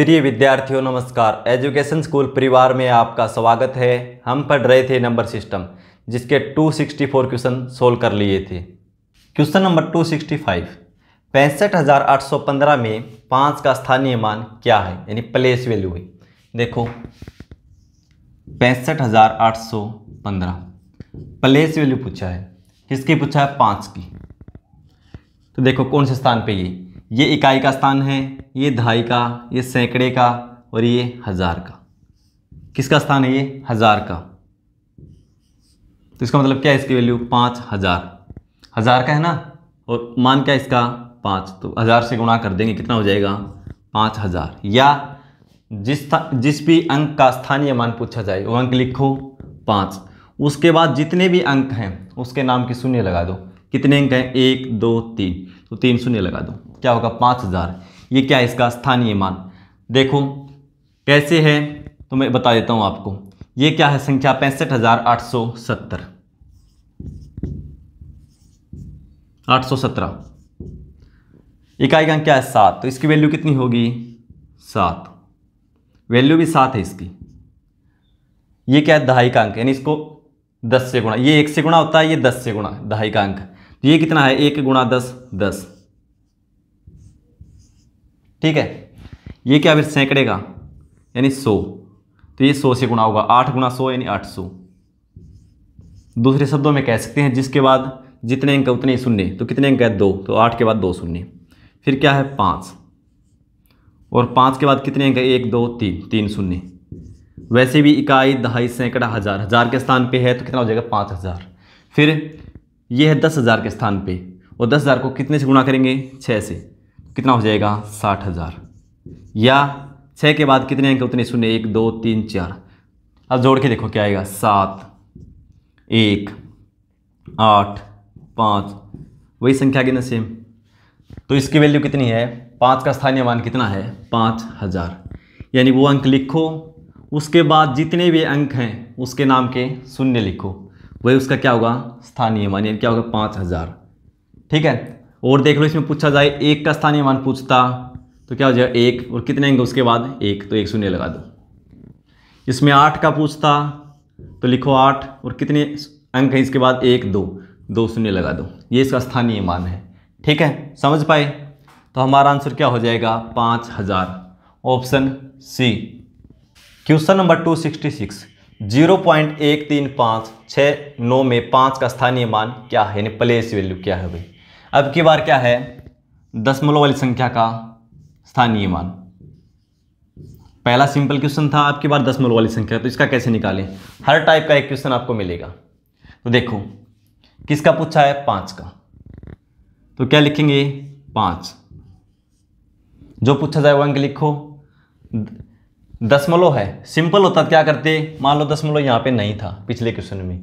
प्रिय विद्यार्थियों नमस्कार एजुकेशन स्कूल परिवार में आपका स्वागत है हम पढ़ रहे थे नंबर सिस्टम जिसके 264 क्वेश्चन सोल्व कर लिए थे क्वेश्चन नंबर 265 पैंसठ में पाँच का स्थानीय मान क्या है यानी प्लेस वैल्यू है देखो पैंसठ प्लेस वैल्यू पूछा है किसकी पूछा है पाँच की तो देखो कौन से स्थान पे ये ये इकाई का स्थान है ये ढाई का ये सैकड़े का और ये हज़ार का किसका स्थान है ये हज़ार का तो इसका मतलब क्या है इसकी वैल्यू पाँच हज़ार हज़ार का है ना और मान क्या इसका पाँच तो हज़ार से गुणा कर देंगे कितना हो जाएगा पाँच हज़ार या जिस जिस भी अंक का स्थानीय मान पूछा जाए वो अंक लिखो पाँच उसके बाद जितने भी अंक हैं उसके नाम के शून्य लगा दो कितने अंक हैं एक दो तीन तो तीन शून्य लगा दो क्या होगा पाँच हज़ार ये क्या है इसका स्थानीय मान देखो कैसे है तो मैं बता देता हूँ आपको ये क्या है संख्या पैंसठ हज़ार आठ सौ सत्तर आठ सौ सत्रह इकाई का क्या है सात तो इसकी वैल्यू कितनी होगी सात वैल्यू भी सात है इसकी ये क्या है दहाई का अंक यानी इसको दस से गुणा ये एक से गुणा होता है ये दस से गुणा दहाई का अंक तो ये कितना है एक गुणा दस दस ठीक है ये क्या फिर सैकड़े का यानी सौ तो ये सौ से गुणा होगा आठ गुणा सौ यानी आठ सौ दूसरे शब्दों में कह सकते हैं जिसके बाद जितने अंक उतने ही शून्य तो कितने अंक है दो तो आठ के बाद दो शून्य फिर क्या है पाँच और पाँच के बाद कितने अंक है एक दो तीन तीन शून्य वैसे भी इकाई दहाई सैकड़ा हज़ार हज़ार के स्थान पे है तो कितना हो जाएगा पाँच हज़ार फिर ये है दस हज़ार के स्थान पे और दस हज़ार को कितने से गुणा करेंगे छः से कितना हो जाएगा साठ हज़ार या छः के बाद कितने अंक उतने शून्य एक दो तीन चार अब जोड़ के देखो क्या आएगा सात एक आठ पाँच वही संख्या कितना सेम तो इसकी वैल्यू कितनी है पाँच का स्थानीय मान कितना है पाँच हज़ार यानी वो अंक लिखो उसके बाद जितने भी अंक हैं उसके नाम के शून्य लिखो वही उसका क्या होगा स्थानीय मान यानी क्या होगा पाँच हज़ार ठीक है और देख लो इसमें पूछा जाए एक का स्थानीय मान पूछता तो क्या हो जाएगा एक और कितने अंक उसके बाद एक तो एक शून्य लगा दो इसमें आठ का पूछता तो लिखो आठ और कितने अंक हैं इसके बाद एक दो दो शून्य लगा दो ये इसका स्थानीय मान है ठीक है समझ पाए तो हमारा आंसर क्या हो जाएगा पाँच हज़ार option C question number two sixty six zero point एक तीन पाँच छः नौ में पाँच का स्थानीय मान क्या है यानी प्लेस वैल्यू क्या है भाई अब की बार क्या है दसमलव वाली संख्या का स्थानीय मान पहला सिंपल क्वेश्चन था आपकी बार दसमलव वाली संख्या तो इसका कैसे निकालें हर टाइप का एक क्वेश्चन आपको मिलेगा तो देखो किसका पूछा है पाँच का तो क्या लिखेंगे पाँच जो पूछा जाए वो अंक लिखो दसमलव है सिंपल होता तो क्या करते मान लो दसमलव यहाँ पे नहीं था पिछले क्वेश्चन में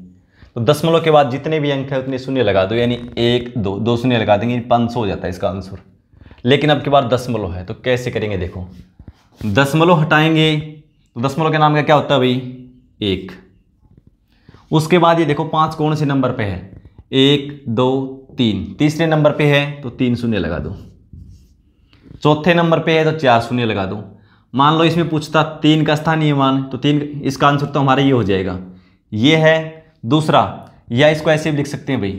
तो दसमलव के बाद जितने भी अंक है उतने शून्य लगा दो यानी एक दो दो शून्य लगा देंगे पाँच सौ हो जाता है इसका आंसर लेकिन अब के बाद दसमलव है तो कैसे करेंगे देखो दसमलव हटाएंगे तो दसमलव के नाम का क्या होता है भाई एक उसके बाद ये देखो पांच कौन से नंबर पे है एक दो तीन तीसरे नंबर पे है तो तीन शून्य लगा दो चौथे नंबर पे है तो चार शून्य लगा दो मान लो इसमें पूछता तीन का स्थानीय मान तो तीन इसका आंसर तो हमारा ये हो जाएगा ये है दूसरा या इसको ऐसे भी लिख सकते हैं भाई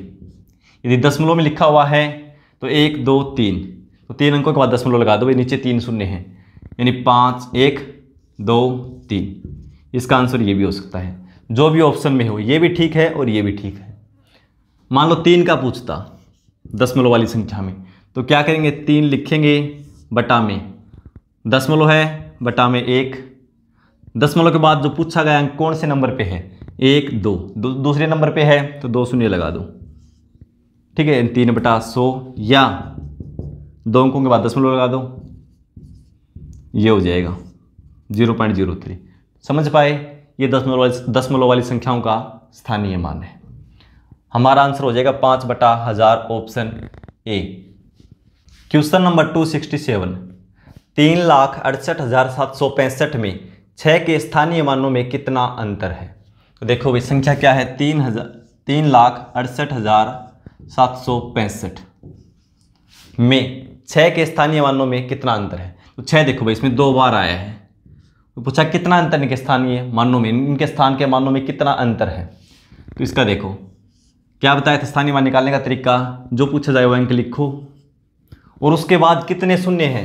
यदि दसमलव में लिखा हुआ है तो एक दो तीन तो तीन अंकों के बाद दसमलव लगा दो भाई नीचे तीन शून्य है यानी पाँच एक दो तीन इसका आंसर ये भी हो सकता है जो भी ऑप्शन में हो ये भी ठीक है और ये भी ठीक है मान लो तीन का पूछता दसमलव वाली संख्या में तो क्या करेंगे तीन लिखेंगे बटा में दसमलव है बटा में एक दसमलव के बाद जो पूछा गया अंक कौन से नंबर पे है एक दो दूसरे नंबर पे है तो दो शून्य लगा दो ठीक है तीन बटा सो या दो अंकों के बाद दस मिनट लगा दो ये हो जाएगा जीरो पॉइंट जीरो थ्री समझ पाए ये दस मिलो वाली मिलो वाली संख्याओं का स्थानीय मान है हमारा आंसर हो जाएगा पाँच बटा हजार option A question number two sixty seven तीन लाख अड़सठ हजार सात सौ पैंसठ में छः के स्थानीय मानों में कितना अंतर है तो देखो भाई संख्या क्या है तीन हजार तीन लाख अड़सठ हजार सात सौ पैंसठ में छः के स्थानीय मानों में कितना अंतर है तो छः देखो भाई इसमें दो बार आया है तो पूछा कितना अंतर इनके स्थानीय मानों में इनके स्थान के मानों में कितना अंतर है तो इसका देखो क्या बताया था स्थानीय मान निकालने का तरीका जो पूछा जाए वो अंक लिखो और उसके बाद कितने शून्य हैं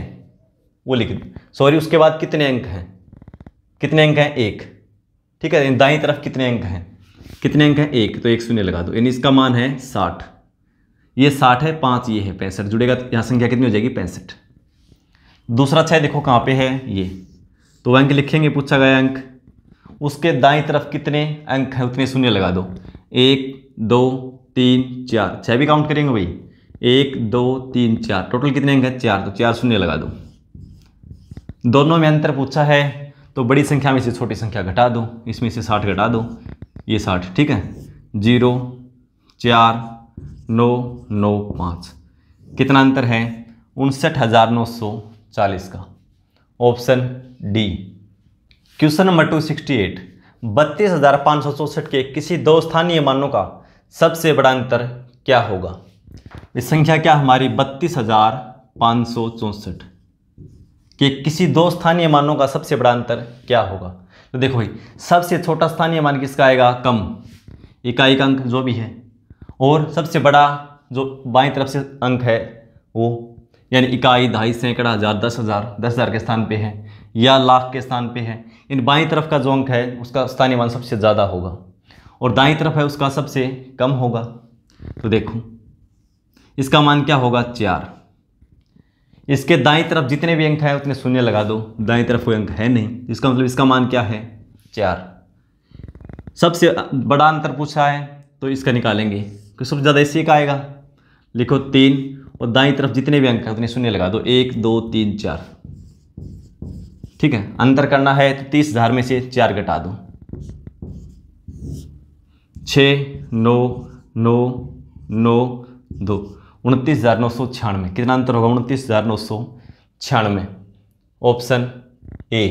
वो लिख सॉरी उसके बाद कितने अंक हैं कितने अंक हैं एक ठीक है दाई तरफ कितने अंक हैं कितने अंक हैं एक तो एक शून्य लगा दो यानी इसका मान है साठ ये साठ है पाँच ये है पैंसठ जुड़ेगा तो यहाँ संख्या कितनी हो जाएगी पैंसठ दूसरा छः देखो कहाँ पे है ये तो अंक लिखेंगे पूछा गया अंक उसके दाई तरफ कितने अंक हैं उतने शून्य लगा दो एक दो तीन चार छः भी काउंट करेंगे भाई एक दो तीन चार टोटल कितने अंक हैं चार तो चार शून्य लगा दो दोनों में अंतर पूछा है तो बड़ी संख्या में से छोटी संख्या घटा दो इसमें से साठ घटा दो ये साठ ठीक है जीरो चार नौ नौ पाँच कितना अंतर है उनसठ हज़ार नौ सौ चालीस का option D question number two sixty eight बत्तीस हज़ार पाँच सौ चौंसठ के किसी दो स्थानीय मानों का सबसे बड़ा अंतर क्या होगा इस संख्या क्या हमारी बत्तीस हज़ार पाँच सौ चौंसठ कि किसी दो स्थानीय मानों का सबसे बड़ा अंतर क्या होगा तो देखो भाई सबसे छोटा स्थानीय मान किसका आएगा कम इकाई का अंक जो भी है और सबसे बड़ा जो बाई तरफ से अंक है वो यानी इकाई ढाई सैकड़ा हज़ार दस हज़ार दस हज़ार के स्थान पे है या लाख के स्थान पे है इन बाई तरफ का जो अंक है उसका स्थानीय मान सबसे ज़्यादा होगा और दाई तरफ है उसका सबसे कम होगा तो देखो इसका मान क्या होगा चार इसके दाई तरफ जितने भी अंक हैं उतने शून्य लगा दो दाई तरफ कोई अंक है नहीं इसका मतलब इसका मान क्या है चार सबसे बड़ा अंतर पूछा है तो इसका निकालेंगे क्योंकि सबसे ज़्यादा इसी का आएगा लिखो तीन और दाई तरफ जितने भी अंक हैं उतने शून्य लगा दो एक दो तीन चार ठीक है अंतर करना है तो तीस हज़ार में से चार घटा दो छ नौ नौ नौ दो उनतीस हज़ार नौ सौ छियानवे कितना अंतर होगा उनतीस हज़ार नौ सौ छियानवे option A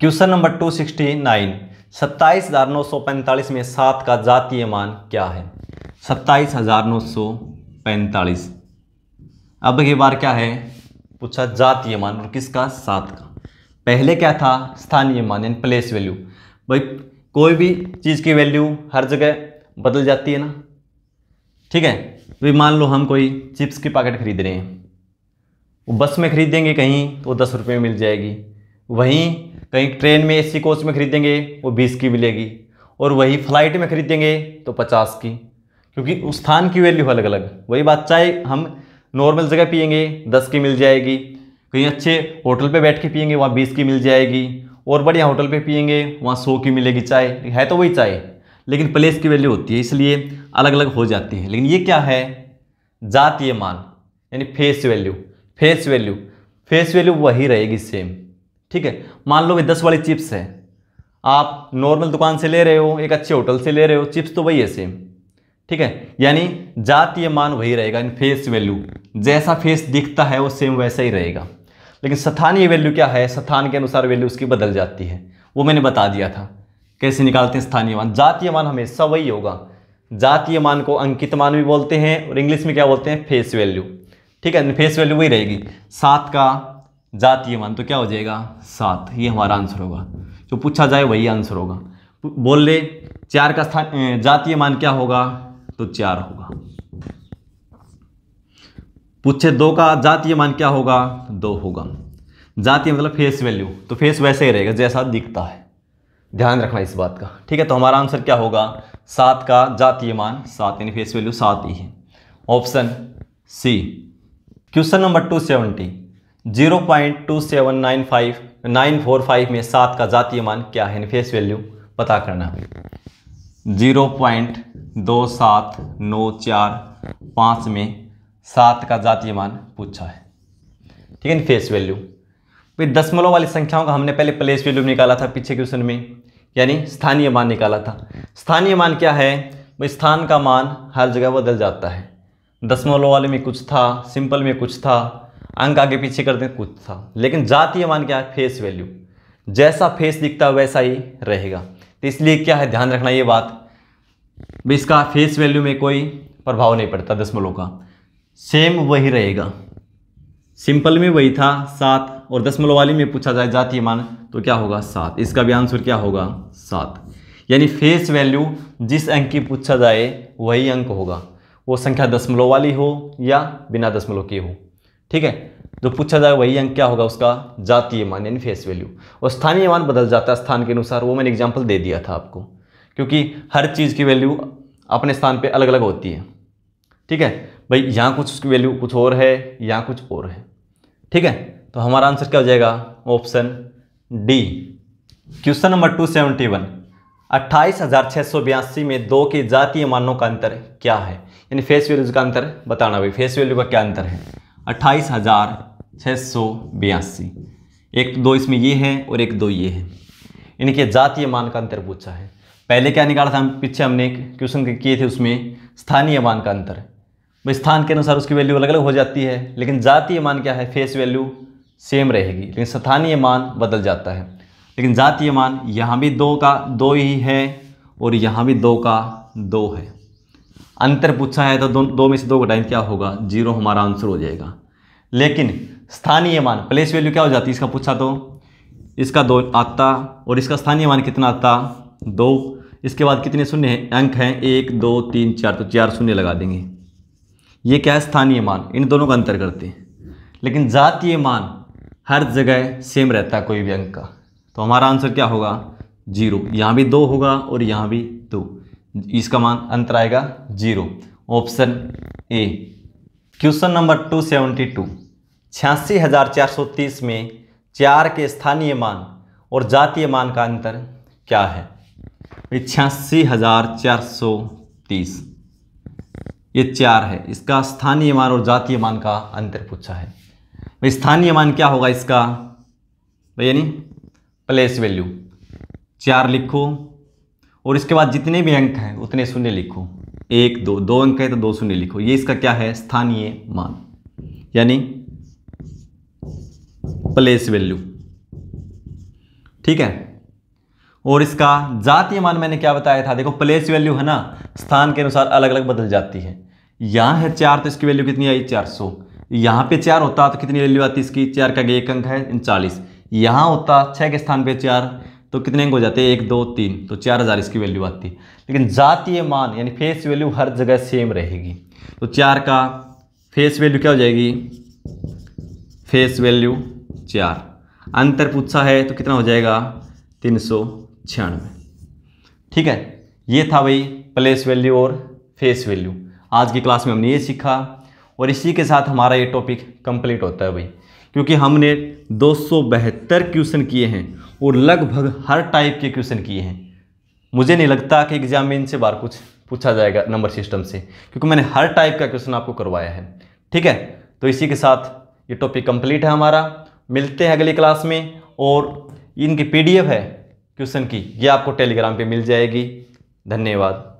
question number two sixty nine सत्ताईस हज़ार नौ सौ पैंतालीस में सात का जातीय मान क्या है सत्ताईस हज़ार नौ सौ पैंतालीस अब ये बार क्या है पूछा जातीय मान और किसका सात का पहले क्या था स्थानीय मान यानी प्लेस वैल्यू भाई कोई भी चीज़ की वैल्यू हर जगह बदल जाती है ना ठीक है तो मान लो हम कोई चिप्स की पैकेट खरीद रहे हैं वो बस में खरीदेंगे कहीं तो वो दस रुपये में मिल जाएगी वहीं कहीं ट्रेन में एसी कोच में खरीदेंगे वो बीस की मिलेगी और वही फ्लाइट में खरीदेंगे तो पचास की क्योंकि उस स्थान की वैल्यू अलग अलग वही बात चाहे हम नॉर्मल जगह पियेंगे दस की मिल जाएगी कहीं अच्छे होटल पे बैठ के पियेंगे वहाँ बीस की मिल जाएगी और बढ़िया होटल पे पियेंगे वहाँ सौ की मिलेगी चाय है तो वही चाय लेकिन प्लेस की वैल्यू होती है इसलिए अलग अलग हो जाती है लेकिन ये क्या है जातीय मान यानी face value face value face value वही रहेगी सेम ठीक है मान लो ये दस वाली चिप्स है आप नॉर्मल दुकान से ले रहे हो एक अच्छे होटल से ले रहे हो चिप्स तो वही है सेम ठीक है यानी जातीय मान वही रहेगा यानी फेस वैल्यू जैसा फेस दिखता है वो सेम वैसा ही रहेगा लेकिन स्थानीय वैल्यू क्या है स्थान के अनुसार वैल्यू उसकी बदल जाती है वो मैंने बता दिया था कैसे निकालते हैं स्थानीय मान जातीय मान हमेशा वही होगा जातीय मान को अंकित मान भी बोलते हैं और इंग्लिश में क्या बोलते हैं फेस वैल्यू ठीक है फेस वैल्यू वही रहेगी सात का जातीय मान तो क्या हो जाएगा सात ये हमारा आंसर होगा जो पूछा जाए वही आंसर होगा बोल ले चार का स्थान जातीय मान क्या होगा तो चार होगा पूछे दो का जातीय मान क्या होगा दो होगा जातीय मतलब फेस वैल्यू तो फेस वैसे ही रहेगा जैसा दिखता है ध्यान रखना इस बात का ठीक है तो हमारा आंसर क्या होगा सात का जातीय मान सात यानी फेस वैल्यू सात ही है option C question number two seventy zero point two seven nine five nine four five में सात का जातीय मान क्या है फेस वैल्यू पता करना जीरो पॉइंट दो सात नौ चार पाँच में सात का जातीय मान पूछा है ठीक है फेस वैल्यू फिर दसमलव वाली संख्याओं का हमने पहले प्लेस वैल्यू निकाला था पीछे क्वेश्चन में यानी स्थानीय मान निकाला था स्थानीय मान क्या है भाई स्थान का मान हर जगह बदल जाता है दसमलव वाले में कुछ था सिंपल में कुछ था अंक आगे पीछे करते कुछ था लेकिन जातीय मान क्या है फेस वैल्यू जैसा फेस दिखता है वैसा ही रहेगा तो इसलिए क्या है ध्यान रखना ये बात भी इसका फेस वैल्यू में कोई प्रभाव नहीं पड़ता दसमलव का सेम वही रहेगा सिंपल में वही था सात और दशमलव वाली में पूछा जाए जातीय मान तो क्या होगा सात इसका भी आंसर क्या होगा सात यानी फेस वैल्यू जिस अंक की पूछा जाए वही अंक होगा वो संख्या दशमलव वाली हो या बिना दशमलव की हो ठीक है जो पूछा जाए वही अंक क्या होगा उसका जातीय मान यानी फेस वैल्यू और स्थानीय मान बदल जाता है स्थान के अनुसार वो मैंने एग्जाम्पल दे दिया था आपको क्योंकि हर चीज़ की वैल्यू अपने स्थान पर अलग अलग होती है ठीक है भाई यहाँ कुछ उसकी वैल्यू कुछ और है यहाँ कुछ और है ठीक है तो हमारा आंसर क्या हो जाएगा option D question number two seventy one अट्ठाईस हज़ार छः सौ बयासी में दो के जातीय मानों का अंतर क्या है यानी फेस वैल्यूज का अंतर बताना भाई फेस वैल्यू का क्या अंतर है अट्ठाईस हज़ार छः सौ बयासी एक तो दो इसमें ये है और एक दो ये है इनके जातीय मान का अंतर पूछा है पहले क्या निकाला था हम पीछे हमने क्वेश्चन किए थे उसमें स्थानीय मान का अंतर भाई स्थान के अनुसार उसकी वैल्यू अलग अलग हो जाती है लेकिन जातीय मान क्या है फेस वैल्यू सेम रहेगी लेकिन स्थानीय मान बदल जाता है लेकिन जातीय मान यहाँ भी दो का दो ही है और यहाँ भी दो का दो है अंतर पूछा है तो दो, दो में से दो का टाइम क्या होगा जीरो हमारा आंसर हो जाएगा लेकिन स्थानीय मान प्लेस वैल्यू क्या हो जाती है इसका पूछा तो इसका दो आता और इसका स्थानीय मान कितना आता दो इसके बाद कितने शून्य हैं अंक हैं एक दो तीन चार तो चार शून्य लगा देंगे ये क्या है स्थानीय मान इन दोनों का अंतर करते हैं लेकिन जातीय मान हर जगह सेम रहता है कोई भी अंक का तो हमारा आंसर क्या होगा जीरो यहाँ भी दो होगा और यहाँ भी दो इसका मान अंतर आएगा zero option A question number two seventy two छियासी हज़ार चार सौ तीस में चार के स्थानीय मान और जातीय मान का अंतर क्या है छियासी हज़ार चार सौ तीस ये चार है इसका स्थानीय मान और जातीय मान का अंतर पूछा है भाई स्थानीय मान क्या होगा इसका भाई यानी प्लेस वैल्यू चार लिखो और इसके बाद जितने भी अंक हैं उतने शून्य लिखो एक दो दो अंक है तो दो शून्य लिखो ये इसका क्या है स्थानीय मान यानी प्लेस वैल्यू ठीक है और इसका जातीय मान मैंने क्या बताया था देखो प्लेस वैल्यू है ना स्थान के अनुसार अलग अलग बदल जाती है यहां है चार तो इसकी वैल्यू कितनी आई चार सौ यहाँ पे चार होता तो कितनी वैल्यू आती इसकी चार का एक अंक है चालीस यहाँ होता छः के स्थान पे चार तो कितने अंक हो जाते हैं एक दो तीन तो चार हज़ार इसकी वैल्यू आती लेकिन जातीय मान यानी फेस वैल्यू हर जगह सेम रहेगी तो चार का फेस वैल्यू क्या हो जाएगी फेस वैल्यू चार अंतर पूछा है तो कितना हो जाएगा तीन सौ छियानवे ठीक है ये था भाई प्लेस वैल्यू और फेस वैल्यू आज की क्लास में हमने ये सीखा और इसी के साथ हमारा ये टॉपिक कंप्लीट होता है भाई क्योंकि हमने दो क्वेश्चन किए हैं और लगभग हर टाइप के क्वेश्चन किए हैं मुझे नहीं लगता कि एग्जाम में इनसे बार कुछ पूछा जाएगा नंबर सिस्टम से क्योंकि मैंने हर टाइप का क्वेश्चन आपको करवाया है ठीक है तो इसी के साथ ये टॉपिक कंप्लीट है हमारा मिलते हैं अगली क्लास में और इनकी पीडीएफ है क्वेश्चन की ये आपको टेलीग्राम पे मिल जाएगी धन्यवाद